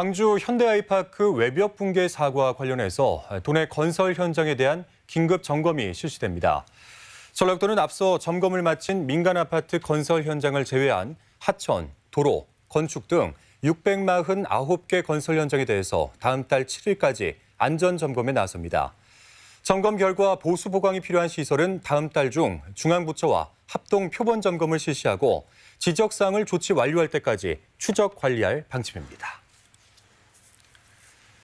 광주 현대아이파크 외벽 붕괴 사고와 관련해서 도내 건설 현장에 대한 긴급 점검이 실시됩니다. 전략도는 앞서 점검을 마친 민간 아파트 건설 현장을 제외한 하천, 도로, 건축 등 649개 건설 현장에 대해서 다음 달 7일까지 안전 점검에 나섭니다. 점검 결과 보수 보강이 필요한 시설은 다음 달 중 중앙부처와 합동 표본 점검을 실시하고 지적 사항을 조치 완료할 때까지 추적 관리할 방침입니다.